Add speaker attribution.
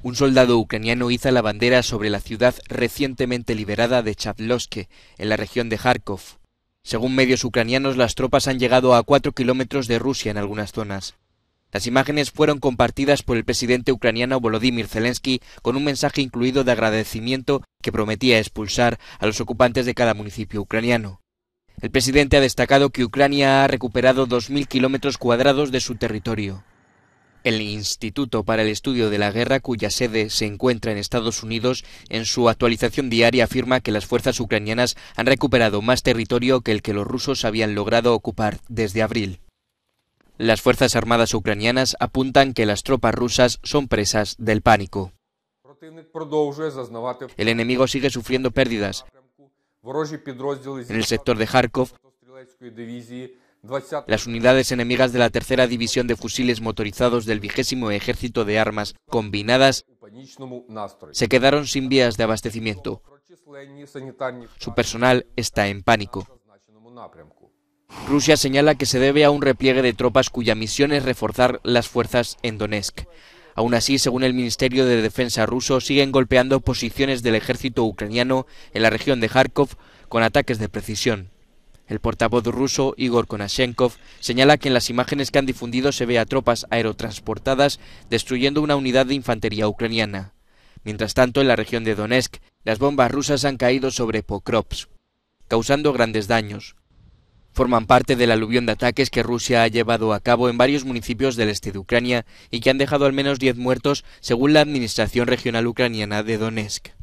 Speaker 1: Un soldado ucraniano iza la bandera sobre la ciudad recientemente liberada de Chavloske, en la región de Kharkov. Según medios ucranianos, las tropas han llegado a cuatro kilómetros de Rusia en algunas zonas. Las imágenes fueron compartidas por el presidente ucraniano Volodymyr Zelensky con un mensaje incluido de agradecimiento que prometía expulsar a los ocupantes de cada municipio ucraniano. El presidente ha destacado que Ucrania ha recuperado 2.000 kilómetros cuadrados de su territorio el Instituto para el Estudio de la Guerra, cuya sede se encuentra en Estados Unidos, en su actualización diaria afirma que las fuerzas ucranianas han recuperado más territorio que el que los rusos habían logrado ocupar desde abril. Las Fuerzas Armadas ucranianas apuntan que las tropas rusas son presas del pánico. El enemigo sigue sufriendo pérdidas.
Speaker 2: En el sector de Kharkov, las
Speaker 1: unidades enemigas de la tercera división de fusiles motorizados del vigésimo ejército de armas combinadas se quedaron sin vías de abastecimiento. Su personal está en pánico. Rusia señala que se debe a un repliegue de tropas cuya misión es reforzar las fuerzas en Donetsk. Aún así, según el Ministerio de Defensa ruso, siguen golpeando posiciones del ejército ucraniano en la región de Kharkov con ataques de precisión. El portavoz ruso Igor Konashenkov señala que en las imágenes que han difundido se ve a tropas aerotransportadas destruyendo una unidad de infantería ucraniana. Mientras tanto, en la región de Donetsk, las bombas rusas han caído sobre Pokrovsk, causando grandes daños. Forman parte del aluvión de ataques que Rusia ha llevado a cabo en varios municipios del este de Ucrania y que han dejado al menos 10 muertos según la Administración Regional Ucraniana de Donetsk.